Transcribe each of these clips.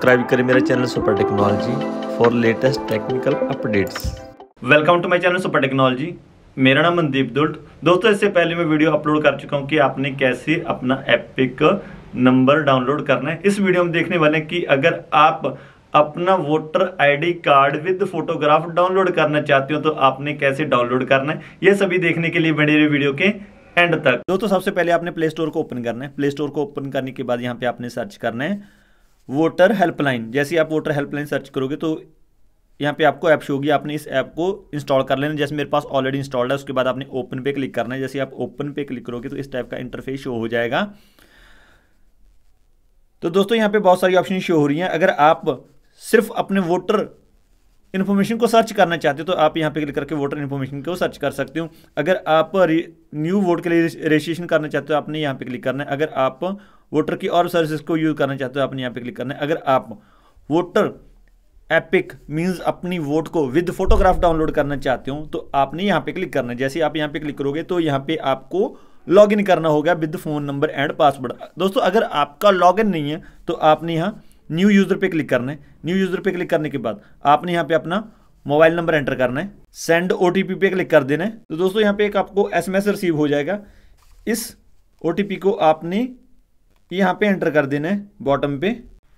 subscribe करें मेरा channel super technology for latest technical updates welcome to my channel super technology मेरा नाम मनदीप दुल्ट दोस्तों इससे पहले मैं वीडियो अपलोड कर चुका हूं कि आपने कैसे अपना एपिक नंबर डाउनलोड करना है इस वीडियो में देखने वाले कि अगर आप अपना voter ID card with photograph download करना चाहते हो तो आपने कैसे डाउनलोड करना है ये सभी देखने के लिए मेरे वीडियो के एंड तक दोस्तों सबसे पहले आपने प्ले स्टोर को ओपन करना है प्ले स्टोर को ओपन करने के बाद यहाँ पे आपने सर्च करना है वोटर हेल्पलाइन जैसे आप वोटर हेल्पलाइन सर्च करोगे तो यहाँ पे आपको ऐप शो होगी आपने इस ऐप को इंस्टॉल कर लेना जैसे मेरे पास ऑलरेडी इंस्टॉल्ड है उसके बाद आपने ओपन पे क्लिक करना है जैसे आप ओपन पे क्लिक करोगे तो इस टाइप का इंटरफेस शो हो जाएगा तो दोस्तों यहाँ पे बहुत सारी ऑप्शन शो हो रही हैं अगर आप सिर्फ अपने वोटर इन्फॉर्मेशन को सर्च करना चाहते हो तो आप यहाँ पे क्लिक करके वोटर इन्फॉर्मेशन को सर्च कर सकते हो अगर आप न्यू वोट के लिए रजिस्ट्रेशन करना चाहते हो तो आपने यहाँ पे क्लिक करना है अगर आप वोटर की और सर्विसेज को यूज़ करना चाहते हो आपने यहाँ पे क्लिक करना है अगर आप वोटर एपिक मीन्स अपनी वोट को विद फोटोग्राफ डाउनलोड करना चाहते हो तो आपने यहाँ पे क्लिक करना है जैसे आप यहाँ पे क्लिक करोगे तो यहाँ पे आपको लॉगिन करना होगा with phone number and password दोस्तों अगर आपका लॉगिन नहीं है तो आपने यहाँ न्यू यूज़र पे क्लिक करना है न्यू यूज़र पे क्लिक करने के बाद आपने यहाँ पे अपना मोबाइल नंबर एंटर करना है सेंड ओ पे क्लिक कर देना है तो दोस्तों यहाँ पे एक आपको एस रिसीव हो जाएगा इस ओ को आपने यहाँ पे एंटर कर देना है बॉटम पे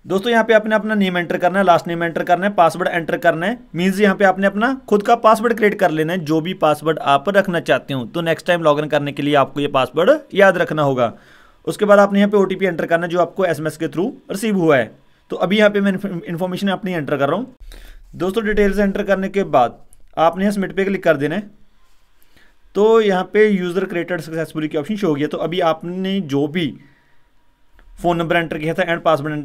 दोस्तों यहाँ पे आपने अपना नेम एंटर करना है लास्ट नेम एंटर करना है पासवर्ड एंटर करना है मीन्स यहाँ पे आपने अपना खुद का पासवर्ड क्रिएट कर लेना है जो भी पासवर्ड आप रखना चाहते हो तो नेक्स्ट टाइम इन करने के लिए आपको ये पासवर्ड याद रखना होगा उसके बाद आपने यहाँ पे ओ एंटर करना है जो आपको एस के थ्रू रिसीव हुआ है तो अभी यहाँ पे मैं इन्फॉर्मेशन अपनी एंटर कर रहा हूँ दोस्तों डिटेल्स एंटर करने के बाद आपने यहाँ स्मिट पे क्लिक कर देना है तो यहाँ पे यूज़र क्रिएटेड सक्सेसफुली की ऑप्शन शो हो गया तो अभी आपने जो भी फ़ोन नंबर एंटर किया था एंड पासवर्ड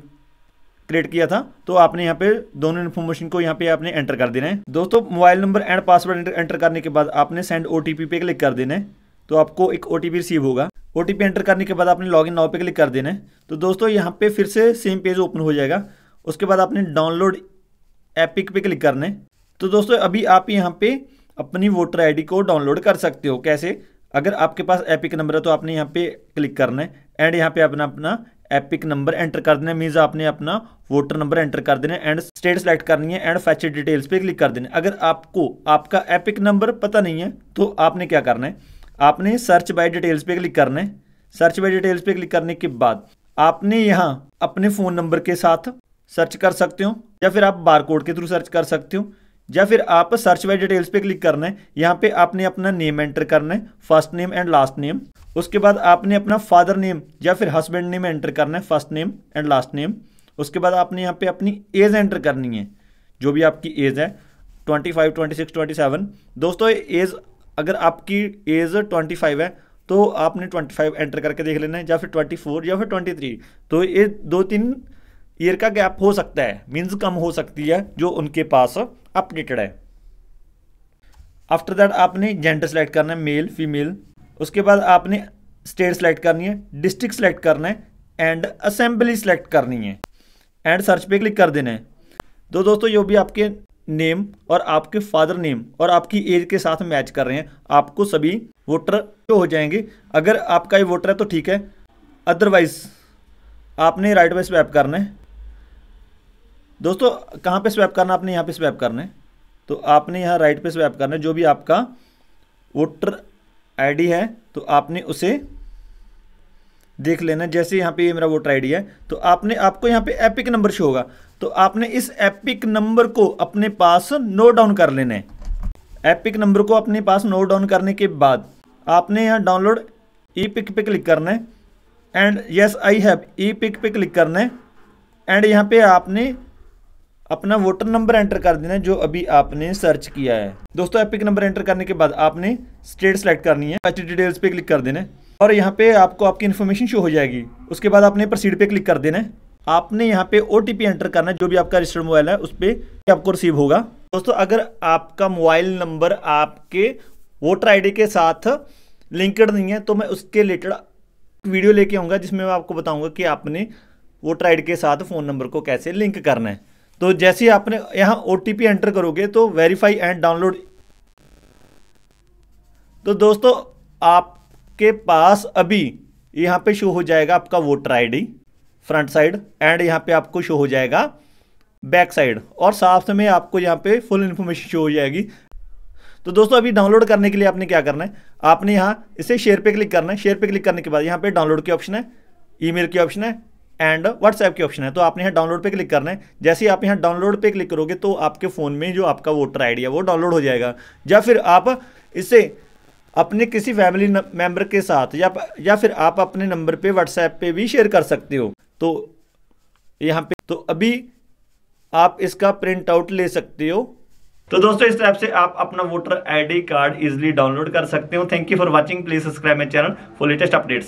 क्रिएट किया था तो आपने यहाँ पे दोनों इन्फॉर्मेशन को यहाँ पे आपने एंटर कर देना है दोस्तों mobile number and password enter करने के बाद आपने सेंड ओ पे क्लिक कर देना है तो आपको एक ओ रिसीव होगा ओ एंटर करने के बाद आपने लॉग इन पे क्लिक कर देना है तो दोस्तों यहाँ पे फिर से सेम पेज ओपन हो जाएगा उसके बाद आपने डाउनलोड एपिक पे क्लिक करना है तो दोस्तों अभी आप यहाँ पे अपनी वोटर डी को डाउनलोड कर सकते हो कैसे अगर आपके पास एपिक नंबर है तो आपने यहाँ पे क्लिक करना है एंड यहाँ पे अपना अपना एपिक नंबर एंटर कर देना मीन्स आपने अपना वोटर नंबर एंटर कर देना एंड स्टेट सेलेक्ट करनी है एंड फैच डिटेल्स पे क्लिक कर देना अगर आपको आपका एपिक नंबर पता नहीं है तो आपने क्या करना है आपने सर्च बाय डिटेल्स पे क्लिक करना है सर्च बाय डिटेल्स पे क्लिक करने के बाद आपने यहाँ अपने फ़ोन नंबर के साथ सर्च कर सकते हो या फिर आप बार के थ्रू सर्च कर सकते हो या फिर आप सर्च बाय डिटेल्स पे क्लिक करना है यहाँ पे आपने अपना नेम एंटर करना है first name and last name उसके बाद आपने अपना फादर नेम या फिर हस्बैंड नेम एंटर करना है first name and last name उसके बाद आपने यहाँ पे अपनी एज एंटर करनी है जो भी आपकी एज है twenty five twenty six twenty seven दोस्तों एज अगर आपकी एज ट्वेंटी फाइव है तो आपने ट्वेंटी फाइव एंटर करके देख लेना है या फिर ट्वेंटी फोर या फिर ट्वेंटी थ्री तो ये दो तीन ईयर का गैप हो सकता है मीन्स कम हो सकती है जो उनके पास अपडेटेड है आफ्टर दैट आपने जेंडर सेलेक्ट करना है मेल फीमेल उसके बाद आपने स्टेट सेलेक्ट करनी है डिस्ट्रिक्ट सेलेक्ट करना है एंड असेंबली सेलेक्ट करनी है एंड सर्च पे क्लिक कर देना है तो दोस्तों जो भी आपके नेम और आपके फादर नेम और आपकी एज के साथ मैच कर रहे हैं आपको सभी वोटर हो जाएंगे अगर आपका ये वोटर है तो ठीक है अदरवाइज आपने राइट पे स्वैप करना है दोस्तों कहाँ पे स्वैप करना आपने यहाँ पे स्वैप करना है तो आपने यहाँ राइट पे स्वैप करना है जो भी आपका वोटर आईडी है तो आपने उसे देख लेना जैसे यहाँ पे ये मेरा वोटर आईडी है तो आपने आपको यहाँ पे एपिक नंबर शो होगा तो आपने इस एपिक नंबर को अपने पास नोट डाउन कर लेना है एपिक नंबर को अपने पास नोट डाउन करने के बाद आपने यहाँ डाउनलोड ई पिक पे क्लिक करना है and yes I have EPIC पे क्लिक करना है एंड यहाँ पे आपने अपना वोटर नंबर एंटर कर देना है जो अभी आपने सर्च किया है दोस्तों एपिक नंबर एंटर करने के बाद आपने स्टेट सेलेक्ट करनी है एच डिटेल्स पे क्लिक कर देना है और यहाँ पे आपको आपकी इन्फॉर्मेशन शो हो जाएगी उसके बाद आपने प्रोसीड पे क्लिक कर देना है आपने यहाँ पे ओ एंटर करना है जो भी आपका रजिस्टर्ड मोबाइल है उस पर आपको रिसीव होगा दोस्तों अगर आपका मोबाइल नंबर आपके वोटर आई के साथ लिंकड नहीं है तो मैं उसके रिलेटेड वीडियो लेके आऊँगा जिसमें मैं आपको बताऊँगा कि आपने वोटर आई के साथ फ़ोन नंबर को कैसे लिंक करना है तो जैसे ही आपने यहाँ ओ एंटर करोगे तो वेरीफाई एंड डाउनलोड तो दोस्तों आपके पास अभी यहाँ पे शो हो जाएगा आपका voter ID front side and यहाँ पे आपको शो हो जाएगा बैक साइड और साथ में आपको यहाँ पे फुल इंफॉर्मेशन शो हो जाएगी तो दोस्तों अभी डाउनलोड करने के लिए आपने क्या करना है आपने यहाँ इसे शेयर पे क्लिक करना है शेयर पे क्लिक करने के बाद यहाँ पे डाउनलोड की ऑप्शन है ईमेल की ऑप्शन है एंड व्हाट्सएप के ऑप्शन है तो आपने यहाँ डाउनलोड पे क्लिक करना है जैसे ही आप यहाँ डाउनलोड पे क्लिक करोगे तो आपके फ़ोन में जो आपका वोटर आई है वो डाउनलोड हो जाएगा या फिर आप इसे अपने किसी फैमिली मेम्बर के साथ या या फिर आप अपने नंबर पे व्हाट्सएप पे भी शेयर कर सकते हो तो यहाँ पे तो अभी आप इसका प्रिंट आउट ले सकते हो तो दोस्तों इस ऐप से आप अपना voter I card easily download कर सकते हो thank you for watching please subscribe my channel for latest updates